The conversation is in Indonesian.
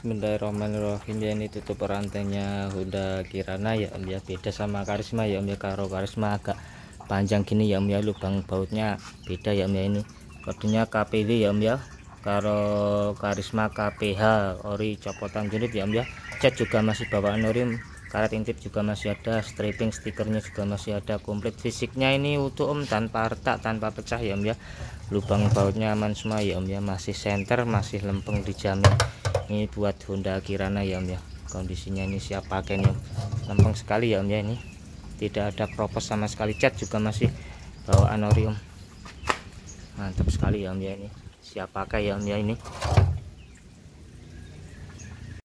Bismillahirrahmanirrahim ya ini tutup rantainya Honda Kirana ya Om ya beda sama Karisma ya Om ya karo Karisma agak panjang gini ya Om ya lubang bautnya beda ya Om ya ini kodenya KPW ya Om ya karo Karisma KPH ori copotan jerit ya Om ya cat juga masih bawaan ori karet intip juga masih ada striping stikernya juga masih ada komplit fisiknya ini utuh Om tanpa retak tanpa pecah ya Om ya lubang bautnya aman semua ya Om ya masih center masih lempeng dijamin ini buat Honda Kirana ya Om ya kondisinya ini siap pakai nih lempeng sekali ya Om ya ini tidak ada kropos sama sekali cat juga masih bawa anorium, mantap sekali ya Om ya ini siap pakai ya Om ya ini